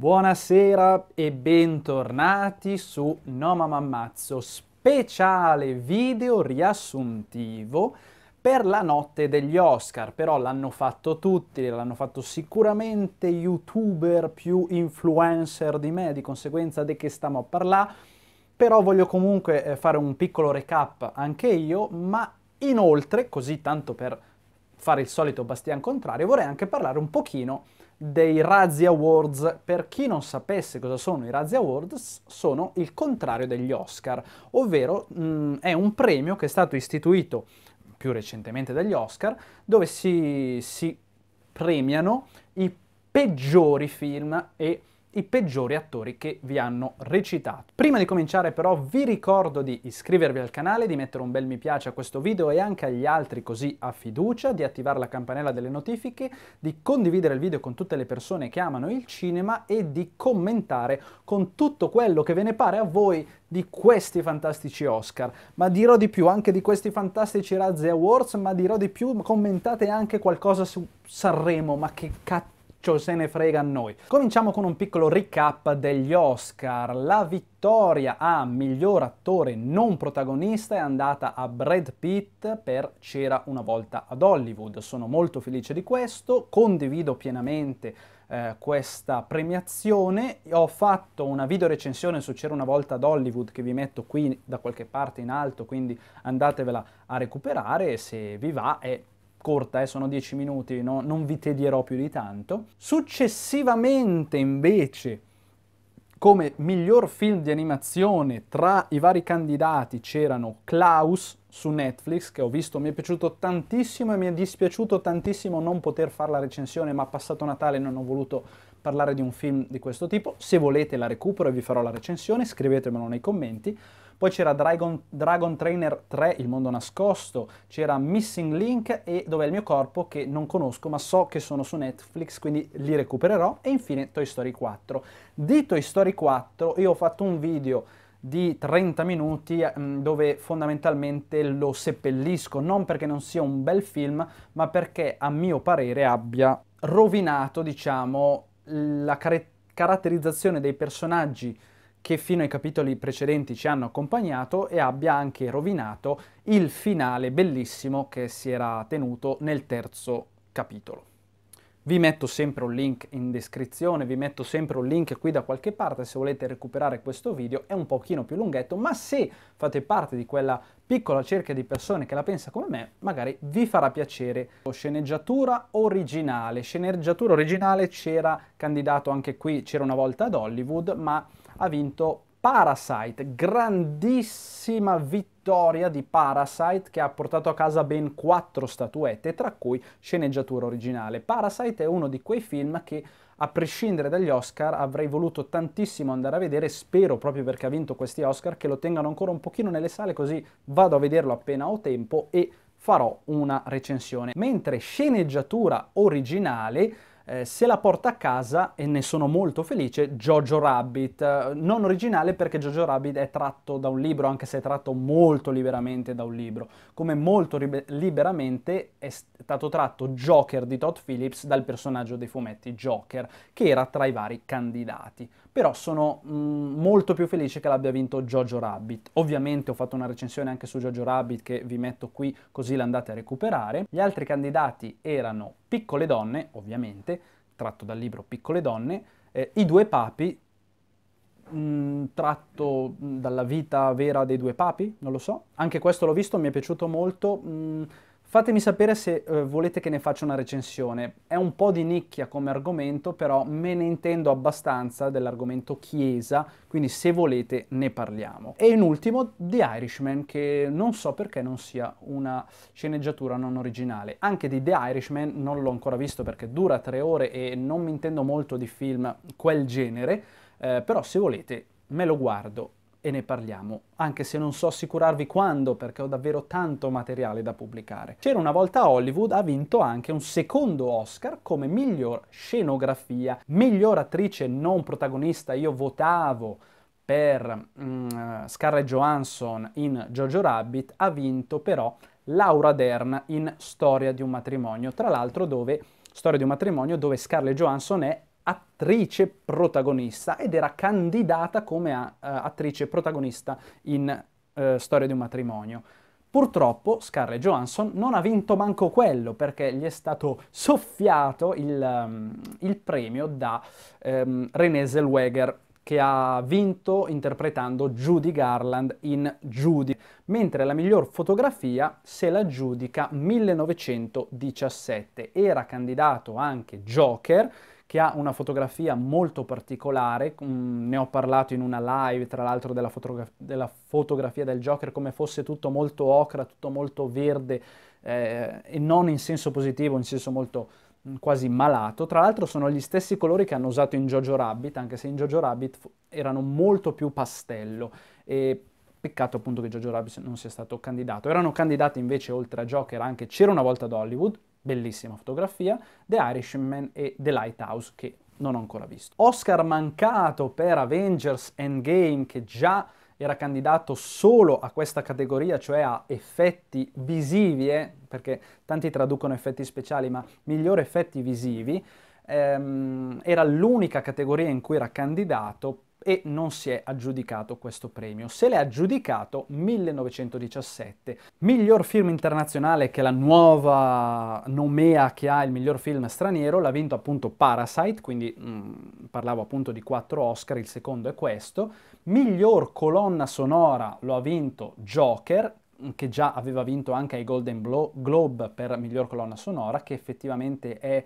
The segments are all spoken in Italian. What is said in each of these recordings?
Buonasera e bentornati su Noma Mammazzo, speciale video riassuntivo per la notte degli Oscar, però l'hanno fatto tutti, l'hanno fatto sicuramente youtuber più influencer di me, di conseguenza di che stiamo a parlare, però voglio comunque eh, fare un piccolo recap anche io, ma inoltre, così tanto per fare il solito bastian contrario, vorrei anche parlare un pochino dei Razzie Awards. Per chi non sapesse cosa sono i Razzie Awards, sono il contrario degli Oscar, ovvero mh, mm, è un premio che è stato istituito più recentemente dagli Oscar, dove si, si premiano i peggiori film e i peggiori attori che vi hanno recitato. Prima di cominciare però vi ricordo di iscrivervi al canale, di mettere un bel mi piace a questo video e anche agli altri così a fiducia, di attivare la campanella delle notifiche, di condividere il video con tutte le persone che amano il cinema e di commentare con tutto quello che ve ne pare a voi di questi fantastici Oscar, ma dirò di più anche di questi fantastici Razzie Awards, ma dirò di più, commentate anche qualcosa su Sanremo, ma che cattivo cioè se ne frega a noi. Cominciamo con un piccolo recap degli Oscar. La vittoria a miglior attore non protagonista è andata a Brad Pitt per C'era una volta ad Hollywood. Sono molto felice di questo, condivido pienamente eh, questa premiazione. Ho fatto una video recensione su C'era una volta ad Hollywood che vi metto qui da qualche parte in alto, quindi andatevela a recuperare se vi va e corta, eh, sono 10 minuti, no? non vi tedierò più di tanto. Successivamente invece, come miglior film di animazione, tra i vari candidati c'erano Klaus su Netflix, che ho visto, mi è piaciuto tantissimo e mi è dispiaciuto tantissimo non poter fare la recensione, ma passato Natale non ho voluto parlare di un film di questo tipo. Se volete la recupero e vi farò la recensione, scrivetemelo nei commenti. Poi c'era Dragon, Dragon Trainer 3, Il mondo nascosto, c'era Missing Link e Dov'è il mio corpo che non conosco ma so che sono su Netflix quindi li recupererò e infine Toy Story 4. Di Toy Story 4 io ho fatto un video di 30 minuti mm, dove fondamentalmente lo seppellisco, non perché non sia un bel film, ma perché a mio parere abbia rovinato, diciamo, la caratterizzazione dei personaggi che fino ai capitoli precedenti ci hanno accompagnato e abbia anche rovinato il finale bellissimo che si era tenuto nel terzo capitolo. Vi metto sempre un link in descrizione, vi metto sempre un link qui da qualche parte se volete recuperare questo video, è un pochino più lunghetto, ma se fate parte di quella piccola cerchia di persone che la pensa come me, magari vi farà piacere. Sceneggiatura originale, sceneggiatura originale c'era candidato anche qui, c'era una volta ad Hollywood, ma ha vinto Parasite, grandissima vittoria di Parasite che ha portato a casa ben quattro statuette, tra cui sceneggiatura originale. Parasite è uno di quei film che a prescindere dagli Oscar avrei voluto tantissimo andare a vedere, spero proprio perché ha vinto questi Oscar che lo tengano ancora un pochino nelle sale così vado a vederlo appena ho tempo e farò una recensione. Mentre sceneggiatura originale eh, se la porta a casa, e ne sono molto felice, Jojo Rabbit, eh, non originale perché Jojo Rabbit è tratto da un libro, anche se è tratto molto liberamente da un libro, come molto liber- liberamente è stato tratto Joker di Todd Phillips dal personaggio dei fumetti Joker, che era tra i vari candidati però sono mh, mm, molto più felice che l'abbia vinto Jojo Rabbit. Ovviamente ho fatto una recensione anche su Jojo Rabbit che vi metto qui così l'andate a recuperare. Gli altri candidati erano Piccole Donne, ovviamente, tratto dal libro Piccole Donne, eh, I Due Papi, mh, mm, tratto mm, dalla vita vera dei due papi, non lo so. Anche questo l'ho visto, mi è piaciuto molto. Mh, Fatemi sapere se eh, volete che ne faccia una recensione. È un po' di nicchia come argomento, però me ne intendo abbastanza dell'argomento chiesa, quindi se volete ne parliamo. E in ultimo The Irishman, che non so perché non sia una sceneggiatura non originale. Anche di The Irishman non l'ho ancora visto perché dura tre ore e non mi intendo molto di film quel genere, eh, però se volete me lo guardo e ne parliamo, anche se non so assicurarvi quando perché ho davvero tanto materiale da pubblicare. C'era una volta Hollywood ha vinto anche un secondo Oscar come miglior scenografia, miglior attrice non protagonista, io votavo per mm, Scarlett Johansson in Jojo Rabbit, ha vinto però Laura Dern in Storia di un matrimonio, tra l'altro dove Storia di un matrimonio dove Scarlett Johansson è attrice protagonista ed era candidata come uh, attrice protagonista in uh, Storia di un matrimonio. Purtroppo Scarlett Johansson non ha vinto manco quello perché gli è stato soffiato il, um, il premio da um, ehm, René Zellweger che ha vinto interpretando Judy Garland in Judy, mentre la miglior fotografia se la giudica 1917. Era candidato anche Joker che ha una fotografia molto particolare, mm, ne ho parlato in una live tra l'altro della, fotograf- della, fotografia del Joker come fosse tutto molto ocra, tutto molto verde eh, e non in senso positivo, in senso molto mm, quasi malato. Tra l'altro sono gli stessi colori che hanno usato in Jojo Rabbit, anche se in Jojo Rabbit f- erano molto più pastello e peccato appunto che Jojo Rabbit non sia stato candidato. Erano candidati invece oltre a Joker anche C'era una volta ad Hollywood, bellissima fotografia, The Irishman e The Lighthouse che non ho ancora visto. Oscar mancato per Avengers Endgame che già era candidato solo a questa categoria, cioè a effetti visivi, eh? perché tanti traducono effetti speciali, ma migliori effetti visivi, ehm, era l'unica categoria in cui era candidato e non si è aggiudicato questo premio. Se l'è aggiudicato 1917, miglior film internazionale che è la nuova nomea che ha il miglior film straniero, l'ha vinto appunto Parasite, quindi mh, mm, parlavo appunto di quattro Oscar, il secondo è questo. Miglior colonna sonora lo ha vinto Joker, che già aveva vinto anche ai Golden Globe per miglior colonna sonora, che effettivamente è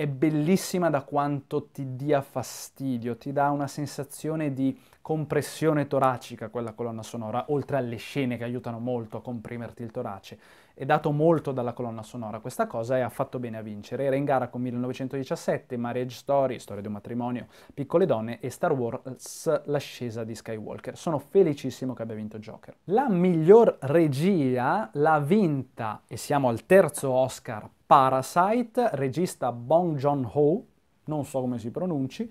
è bellissima da quanto ti dia fastidio, ti dà una sensazione di compressione toracica quella colonna sonora, oltre alle scene che aiutano molto a comprimerti il torace. È dato molto dalla colonna sonora questa cosa e ha fatto bene a vincere. Era in gara con 1917, Marriage Story, Storia di un matrimonio, Piccole donne e Star Wars, L'ascesa di Skywalker. Sono felicissimo che abbia vinto Joker. La miglior regia l'ha vinta, e siamo al terzo Oscar Parasite, regista Bong Joon-ho, non so come si pronunci,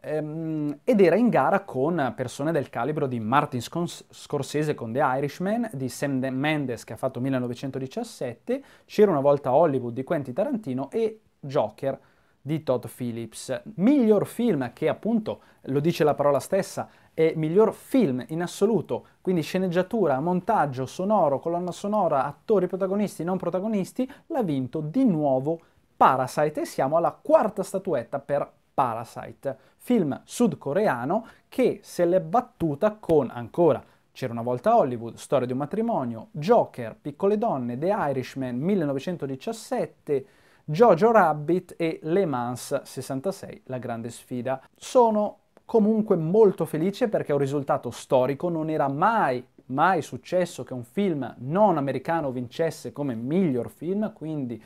ehm, ed era in gara con persone del calibro di Martin Scorsese con The Irishman, di Sam De Mendes che ha fatto 1917, C'era una volta a Hollywood di Quentin Tarantino e Joker di Todd Phillips. Miglior film che appunto, lo dice la parola stessa, e miglior film in assoluto, quindi sceneggiatura, montaggio, sonoro, colonna sonora, attori protagonisti, non protagonisti, l'ha vinto di nuovo Parasite e siamo alla quarta statuetta per Parasite, film sudcoreano che se l'è battuta con ancora c'era una volta Hollywood, Storia di un matrimonio, Joker, Piccole donne, The Irishman 1917, Jojo Rabbit e Le Mans 66, La grande sfida. Sono comunque molto felice perché è un risultato storico, non era mai mai successo che un film non americano vincesse come miglior film, quindi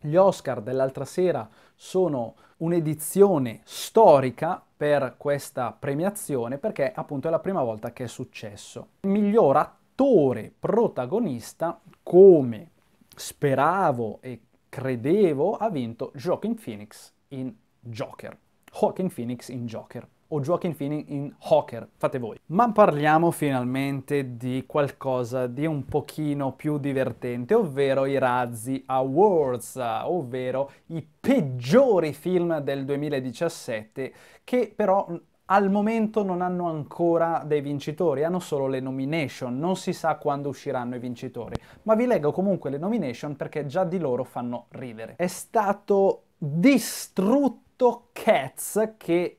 gli Oscar dell'altra sera sono un'edizione storica per questa premiazione perché appunto è la prima volta che è successo. Il miglior attore protagonista, come speravo e credevo, ha vinto Joaquin Phoenix in Joker. Joaquin Phoenix in Joker o giochi infine in Hawker, fate voi. Ma parliamo finalmente di qualcosa di un pochino più divertente, ovvero i Razzi Awards, ovvero i peggiori film del 2017 che però al momento non hanno ancora dei vincitori, hanno solo le nomination, non si sa quando usciranno i vincitori, ma vi leggo comunque le nomination perché già di loro fanno ridere. È stato distrutto Cats che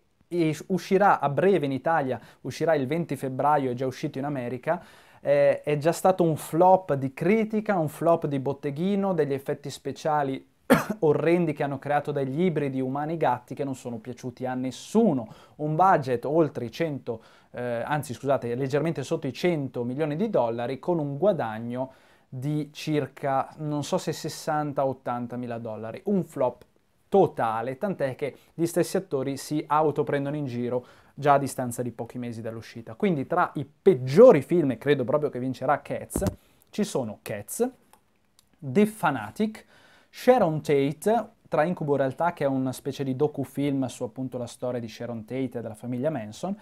uscirà a breve in Italia, uscirà il 20 febbraio, è già uscito in America, eh, è già stato un flop di critica, un flop di botteghino, degli effetti speciali orrendi che hanno creato degli ibridi umani gatti che non sono piaciuti a nessuno. Un budget oltre i 100, eh, anzi scusate, leggermente sotto i 100 milioni di dollari con un guadagno di circa, non so se 60 80 mila dollari, un flop totale, tant'è che gli stessi attori si autoprendono in giro già a distanza di pochi mesi dall'uscita. Quindi tra i peggiori film, e credo proprio che vincerà Cats, ci sono Cats, The Fanatic, Sharon Tate, tra Incubo Realtà, che è una specie di docufilm su appunto la storia di Sharon Tate e della famiglia Manson,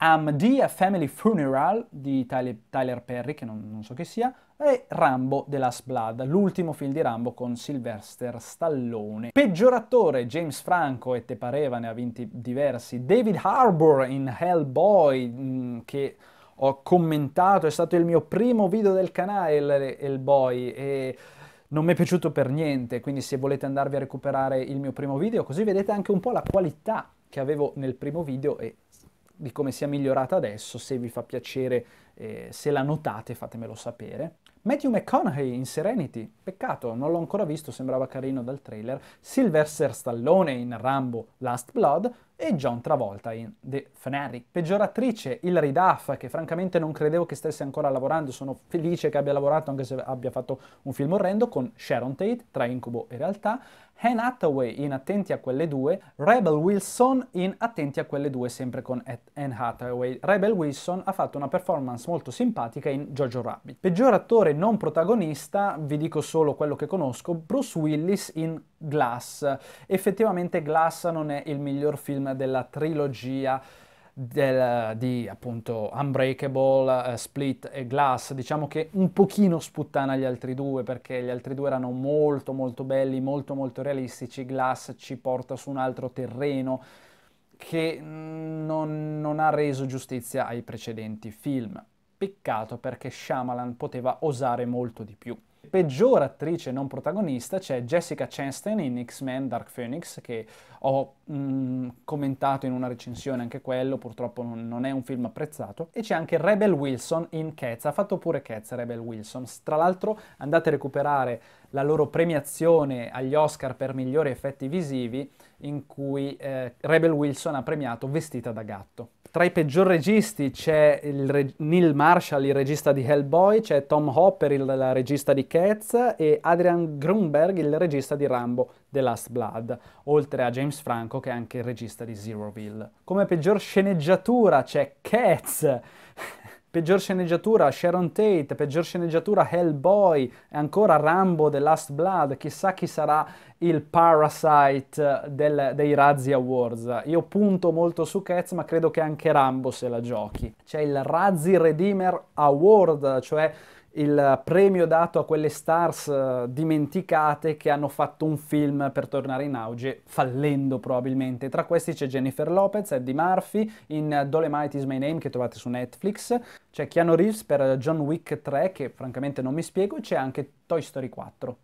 a Family Funeral di Tyler, Tyler Perry, che non, non, so che sia, e Rambo The Last Blood, l'ultimo film di Rambo con Sylvester Stallone. Peggior attore James Franco, e te pareva, ne ha vinti diversi. David Harbour in Hellboy, mm, che ho commentato, è stato il mio primo video del canale Hellboy, e non mi è piaciuto per niente, quindi se volete andarvi a recuperare il mio primo video, così vedete anche un po' la qualità che avevo nel primo video e di come sia migliorata adesso, se vi fa piacere, eh, se la notate fatemelo sapere. Matthew McConaughey in Serenity, peccato, non l'ho ancora visto, sembrava carino dal trailer, Sylvester Stallone in Rambo Last Blood e John Travolta in The Fanatic. Peggior attrice, Hilary Duff, che francamente non credevo che stesse ancora lavorando, sono felice che abbia lavorato anche se abbia fatto un film orrendo, con Sharon Tate tra Incubo e Realtà, Anne Hathaway in Attenti a quelle due, Rebel Wilson in Attenti a quelle due sempre con Anne Hathaway. Rebel Wilson ha fatto una performance molto simpatica in Jojo Rabbit. Peggior attore non protagonista, vi dico solo quello che conosco, Bruce Willis in Glass. Effettivamente Glass non è il miglior film della trilogia del, di appunto Unbreakable, uh, Split e Glass, diciamo che un pochino sputtana gli altri due perché gli altri due erano molto molto belli, molto molto realistici, Glass ci porta su un altro terreno che mm, non, non ha reso giustizia ai precedenti film. Peccato perché Shyamalan poteva osare molto di più. Peggior attrice non protagonista c'è Jessica Chastain in X-Men Dark Phoenix, che ho mh, mm, commentato in una recensione anche quello, purtroppo non, non, è un film apprezzato. E c'è anche Rebel Wilson in Cats, ha fatto pure Cats Rebel Wilson. Tra l'altro andate a recuperare la loro premiazione agli Oscar per migliori effetti visivi, in cui eh, Rebel Wilson ha premiato Vestita da gatto. Tra i peggior registi c'è reg- Neil Marshall, il regista di Hellboy, c'è Tom Hopper, il regista di Cats, e Adrian Grunberg, il regista di Rambo The Last Blood, oltre a James Franco, che è anche il regista di Zeroville. Come peggior sceneggiatura c'è Cats, Peggior sceneggiatura Sharon Tate, peggior sceneggiatura Hellboy e ancora Rambo The Last Blood, chissà chi sarà il Parasite del, dei Razzie Awards. Io punto molto su Cats ma credo che anche Rambo se la giochi. C'è il Razzie Redeemer Award, cioè il premio dato a quelle stars eh, dimenticate che hanno fatto un film per tornare in auge, fallendo probabilmente. Tra questi c'è Jennifer Lopez, Eddie Murphy, in Dolemite is My Name che trovate su Netflix, c'è Keanu Reeves per John Wick 3 che francamente non mi spiego, c'è anche Toy Story 4.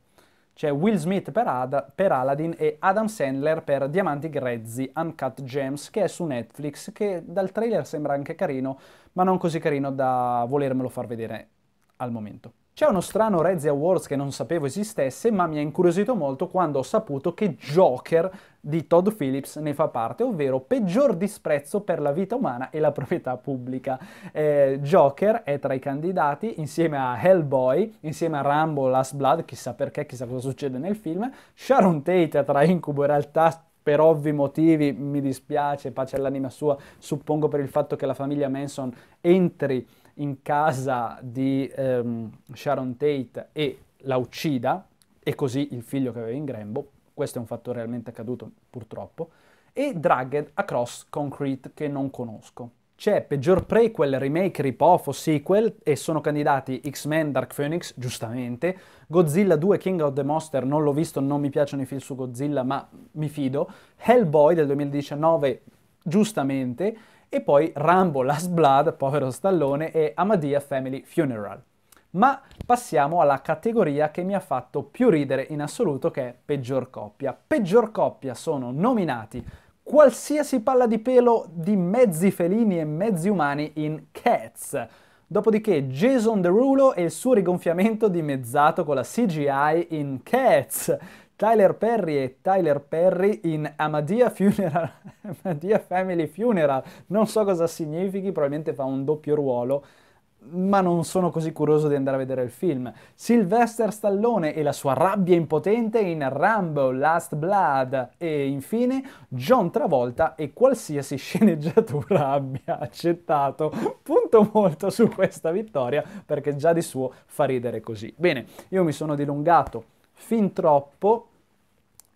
C'è Will Smith per, Ad- per Aladdin e Adam Sandler per Diamanti Grezzi, Uncut Gems, che è su Netflix, che dal trailer sembra anche carino, ma non così carino da volermelo far vedere al momento. C'è uno strano Rezzi Awards che non sapevo esistesse, ma mi ha incuriosito molto quando ho saputo che Joker di Todd Phillips ne fa parte, ovvero peggior disprezzo per la vita umana e la proprietà pubblica. Eh, Joker è tra i candidati insieme a Hellboy, insieme a Rambo, Last Blood, chissà perché, chissà cosa succede nel film, Sharon Tate è tra Incubo in realtà per ovvi motivi, mi dispiace, pace all'anima sua, suppongo per il fatto che la famiglia Manson entri in casa di ehm, Sharon Tate e la uccida, e così il figlio che aveva in grembo, questo è un fatto realmente accaduto purtroppo, e Dragged Across Concrete che non conosco. C'è peggior prequel, remake, ripoff o sequel e sono candidati X-Men, Dark Phoenix, giustamente, Godzilla 2, King of the Monster, non l'ho visto, non mi piacciono i film su Godzilla ma mi fido, Hellboy del 2019, giustamente, e poi Rambo Last Blood, povero Stallone, e Amadea Family Funeral. Ma passiamo alla categoria che mi ha fatto più ridere in assoluto, che è peggior coppia. Peggior coppia sono nominati qualsiasi palla di pelo di mezzi felini e mezzi umani in Cats. Dopodiché Jason Derulo e il suo rigonfiamento dimezzato con la CGI in Cats. Tyler Perry e Tyler Perry in Amadia Funeral, Amadia Family Funeral, non so cosa significhi, probabilmente fa un doppio ruolo, ma non sono così curioso di andare a vedere il film. Sylvester Stallone e la sua rabbia impotente in Rambo, Last Blood e infine John Travolta e qualsiasi sceneggiatura abbia accettato. Punto molto su questa vittoria perché già di suo fa ridere così. Bene, io mi sono dilungato fin troppo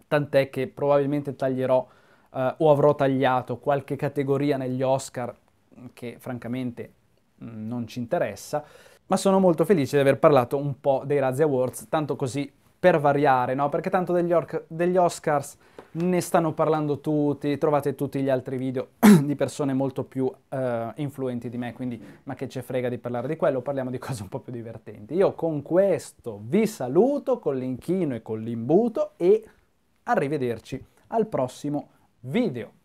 tant'è che probabilmente taglierò eh, o avrò tagliato qualche categoria negli Oscar che francamente mm, non ci interessa, ma sono molto felice di aver parlato un po' dei Razzie Awards, tanto così per variare, no? perché tanto degli, orc- degli Oscars ne stanno parlando tutti, trovate tutti gli altri video di persone molto più eh, influenti di me, quindi ma che ce frega di parlare di quello, parliamo di cose un po' più divertenti. Io con questo vi saluto con l'inchino e con l'imbuto e Arrivederci al prossimo video.